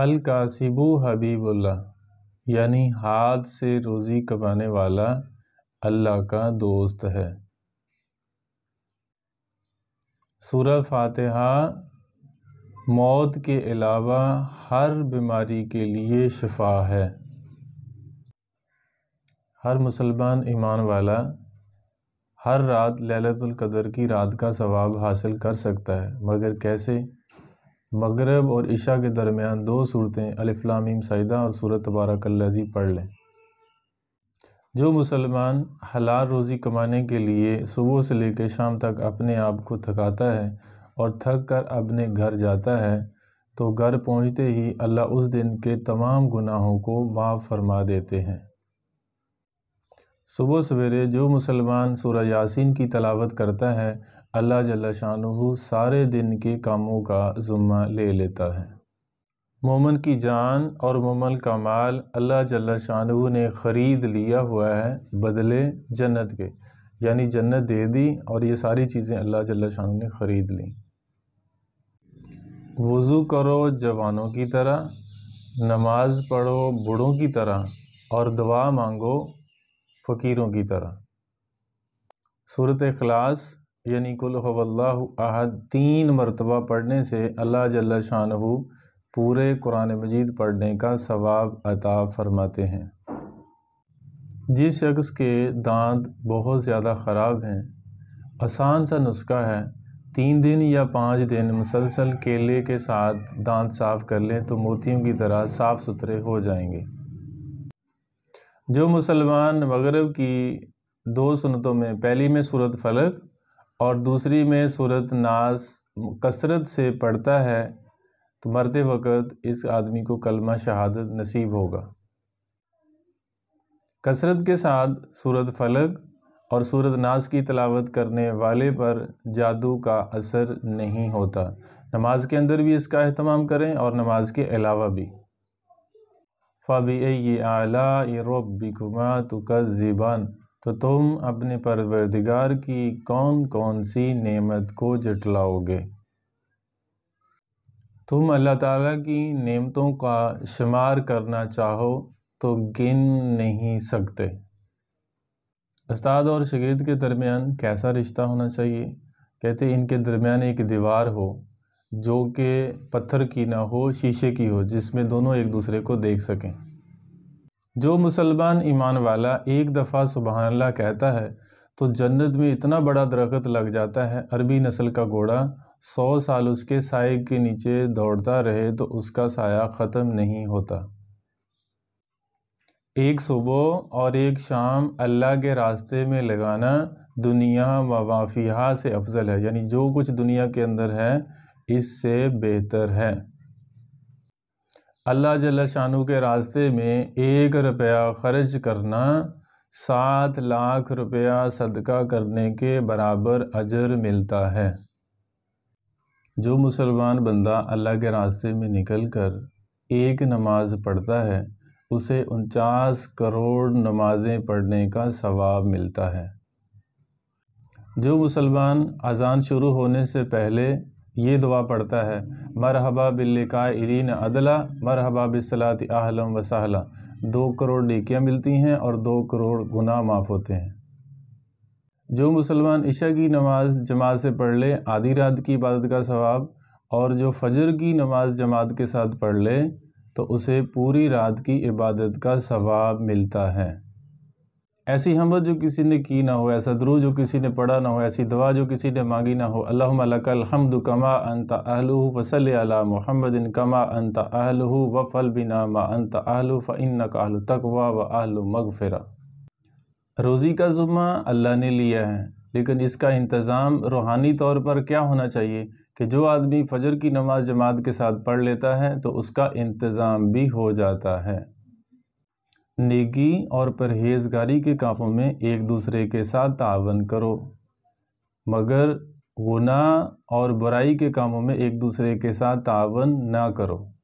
अल कासिबू हबीबुल्ला यानी हाथ से रोज़ी कमाने वाला अल्लाह का दोस्त है सूरह फातिहा मौत के अलावा हर बीमारी के लिए शफा है हर मुसलमान ईमान वाला हर रात कदर की रात का सवाब हासिल कर सकता है मगर कैसे मगरब और इशा के दरमियान दो सूरतें अलफ़लामीम सईदा और सूरत लजी पढ़ लें जो मुसलमान हलाल रोज़ी कमाने के लिए सुबह से लेकर शाम तक अपने आप को थकाता है और थक कर अपने घर जाता है तो घर पहुँचते ही अल्लाह उस दिन के तमाम गुनाहों को माफ़ फरमा देते हैं सुबह सवेरे जो मुसलमान सूर्य यासिन की तलावत करता है अल्लाह जल्ला शाह सारे दिन के कामों का ज़ुम्मा ले लेता है मोमन की जान और मोमन का माल अल्लाह जल्ला शाह ने ख़रीद लिया हुआ है बदले जन्नत के यानी जन्नत दे दी और ये सारी चीज़ें अल्लाह जल्ला शाह ने ख़रीद ली वज़ू करो जवानों की तरह नमाज़ पढ़ो बूढ़ों की तरह और दवा मांगो फ़कीरों की तरह सूरत खलास यानी कुल आहद तीन मरतबा पढ़ने से अल्लाह जल्ला शाहू पूरे कुरान मजीद पढ़ने का सवाब अता फरमाते हैं जिस शख्स के दांत बहुत ज़्यादा ख़राब हैं आसान सा नुस्खा है तीन दिन या पाँच दिन मुसलसल केले के साथ दांत साफ़ कर लें तो मोतियों की तरह साफ़ सुथरे हो जाएंगे जो मुसलमान मगरब की दो सुनतों में पहली में सूरत फलक और दूसरी में सूरत नास कसरत से पढ़ता है तो मरते वक़्त इस आदमी को कलमा शहादत नसीब होगा कसरत के साथ सूरत फलक और सूरत नास की तलावत करने वाले पर जादू का असर नहीं होता नमाज के अंदर भी इसका अहतमाम करें और नमाज के अलावा भी फ़ाबी आला रबिकुमा तुका ज़िबान तो तुम अपने परवरदिगार की कौन कौन सी नेमत को जटलाओगे तुम अल्लाह ताला की नेमतों का शुमार करना चाहो तो गिन नहीं सकते उस्ताद और शगिर्द के दरमियान कैसा रिश्ता होना चाहिए कहते इनके दरमियान एक दीवार हो जो कि पत्थर की ना हो शीशे की हो जिसमें दोनों एक दूसरे को देख सकें जो मुसलमान ईमान वाला एक दफ़ा सुबहानल्ला कहता है तो जन्नत में इतना बड़ा दरख्त लग जाता है अरबी नस्ल का घोड़ा सौ साल उसके साय के नीचे दौड़ता रहे तो उसका साया ख़त्म नहीं होता एक सुबह और एक शाम अल्लाह के रास्ते में लगाना दुनिया मवाफिया से अफजल है यानी जो कुछ दुनिया के अंदर है इससे बेहतर है अल्लाह जल शानू के रास्ते में एक रुपया खर्च करना सात लाख रुपया सदका करने के बराबर अजर मिलता है जो मुसलमान बंदा अल्लाह के रास्ते में निकल कर एक नमाज पढ़ता है उसे उनचास करोड़ नमाज़ें पढ़ने का सवाब मिलता है जो मुसलमान अजान शुरू होने से पहले ये दुआ पढ़ता है मरहबा बिल्लिका इरीन अदला मरहबा बिसलात आहलम वसाहला दो करोड़ नेकियाँ मिलती हैं और दो करोड़ गुनाह माफ़ होते हैं जो मुसलमान इशा की नमाज़ जमात से पढ़ ले आधी रात की इबादत का सवाब और जो फजर की नमाज जमात के साथ पढ़ ले तो उसे पूरी रात की इबादत का सवाब मिलता है ऐसी हमद जो किसी ने की ना हो ऐसा द्रू जो किसी ने पढ़ा ना हो ऐसी दवा जो किसी ने मांगी ना हो अल्लाकल हमद कमा अंत आहलू वसल अला मोहम्मद कमा अंत आहलू व फल बिनामा अंत आहलू फ़िन कहलू तकवा व आहलू मगफिरा रोज़ी का ज़ुम्मा अल्लाह ने लिया है लेकिन इसका इंतज़ाम रूहानी तौर पर क्या होना चाहिए कि जो आदमी फजर की नमाज जमात के साथ पढ़ लेता है तो उसका इंतज़ाम भी हो जाता है नेकी और परहेजगारी के कामों में एक दूसरे के साथ तावन करो मगर गुनाह और बुराई के कामों में एक दूसरे के साथ तावन ना करो